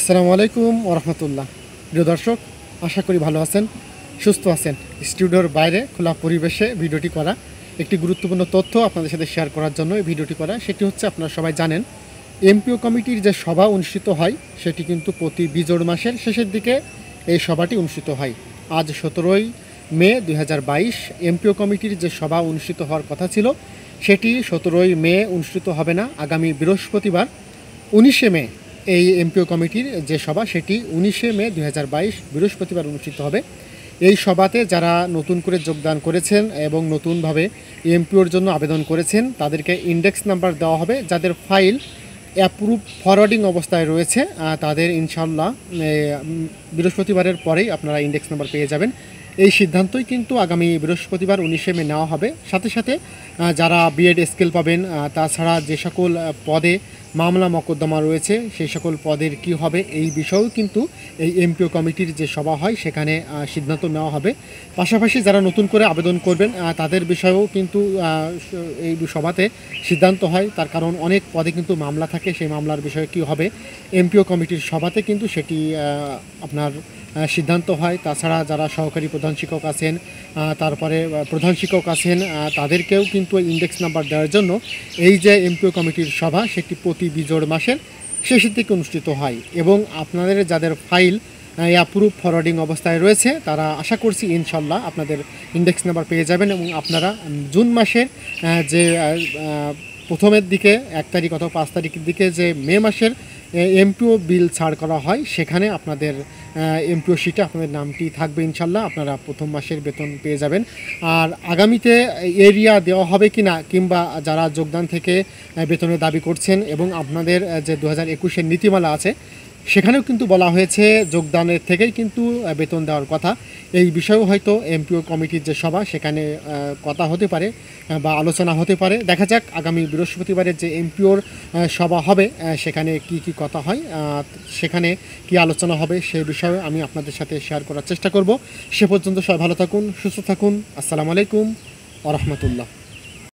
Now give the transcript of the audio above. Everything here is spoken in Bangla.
আসসালামু আলাইকুম রহমতুল্লাহ প্রিয় দর্শক আশা করি ভালো আছেন সুস্থ আছেন স্টুডিওর বাইরে খোলা পরিবেশে ভিডিওটি করা একটি গুরুত্বপূর্ণ তথ্য আপনাদের সাথে শেয়ার করার জন্য এই ভিডিওটি করা সেটি হচ্ছে আপনারা সবাই জানেন এমপিও কমিটির যে সভা অনুষ্ঠিত হয় সেটি কিন্তু প্রতি বিজোড় মাসের শেষের দিকে এই সভাটি অনুষ্ঠিত হয় আজ সতেরোই মে দুই এমপিও কমিটির যে সভা অনুষ্ঠিত হওয়ার কথা ছিল সেটি সতেরোই মে অনুষ্ঠিত হবে না আগামী বৃহস্পতিবার উনিশে মে এই এমপিও কমিটির যে সভা সেটি উনিশে মে দু বৃহস্পতিবার অনুষ্ঠিত হবে এই সভাতে যারা নতুন করে যোগদান করেছেন এবং নতুনভাবে এমপিওর জন্য আবেদন করেছেন তাদেরকে ইন্ডেক্স নাম্বার দেওয়া হবে যাদের ফাইল অ্যাপ্রুভ ফরওয়ার্ডিং অবস্থায় রয়েছে তাদের ইনশাল্লাহ বৃহস্পতিবারের পরেই আপনারা ইন্ডেক্স নাম্বার পেয়ে যাবেন এই সিদ্ধান্তই কিন্তু আগামী বৃহস্পতিবার উনিশে মে নেওয়া হবে সাথে সাথে যারা বিএড স্কেল পাবেন তাছাড়া যে সকল পদে মামলা মকদ্দমা রয়েছে সেই সকল পদের কি হবে এই বিষয়েও কিন্তু এই এমপিও কমিটির যে সভা হয় সেখানে সিদ্ধান্ত নেওয়া হবে পাশাপাশি যারা নতুন করে আবেদন করবেন তাদের বিষয়েও কিন্তু এই সভাতে সিদ্ধান্ত হয় তার কারণ অনেক পদে কিন্তু মামলা থাকে সেই মামলার বিষয়ে কি হবে এমপিও কমিটির সভাতে কিন্তু সেটি আপনার সিদ্ধান্ত হয় তাছাড়া যারা সহকারী প্রধান শিক্ষক আছেন তারপরে প্রধান শিক্ষক আছেন তাদেরকেও কিন্তু ইন্ডেক্স নাম্বার দেওয়ার জন্য এই যে এমপিও কমিটির সভা সেটি প্রতি প্রতি বিজোড় মাসের শেষের দিকে অনুষ্ঠিত হয় এবং আপনাদের যাদের ফাইল অ্যাপ্রুভ ফরওয়ার্ডিং অবস্থায় রয়েছে তারা আশা করছি ইনশাল্লাহ আপনাদের ইন্ডেক্স নাম্বার পেয়ে যাবেন এবং আপনারা জুন মাসের যে প্রথমের দিকে এক তারিখ অথবা পাঁচ তারিখের দিকে যে মে মাসের এমপিও বিল ছাড় করা হয় সেখানে আপনাদের এমপিও আপনাদের নামটি থাকবে ইনশাল্লাহ আপনারা প্রথম মাসের বেতন পেয়ে যাবেন আর আগামীতে এরিয়া দেওয়া হবে কি না কিংবা যারা যোগদান থেকে বেতনের দাবি করছেন এবং আপনাদের যে দু হাজার একুশের নীতিমালা আছে সেখানেও কিন্তু বলা হয়েছে যোগদানের থেকেই কিন্তু বেতন দেওয়ার কথা এই বিষয়েও হয়তো এমপিও কমিটির যে সভা সেখানে কথা হতে পারে বা আলোচনা হতে পারে দেখা যাক আগামী বৃহস্পতিবারের যে এমপিওর সভা হবে সেখানে কি কি কথা হয় সেখানে কি আলোচনা হবে সে বিষয়ে আমি আপনাদের সাথে শেয়ার করার চেষ্টা করব সে পর্যন্ত সবাই ভালো থাকুন সুস্থ থাকুন আসসালামু আলাইকুম আরহামতুল্লাহ রহমতুল্লাহ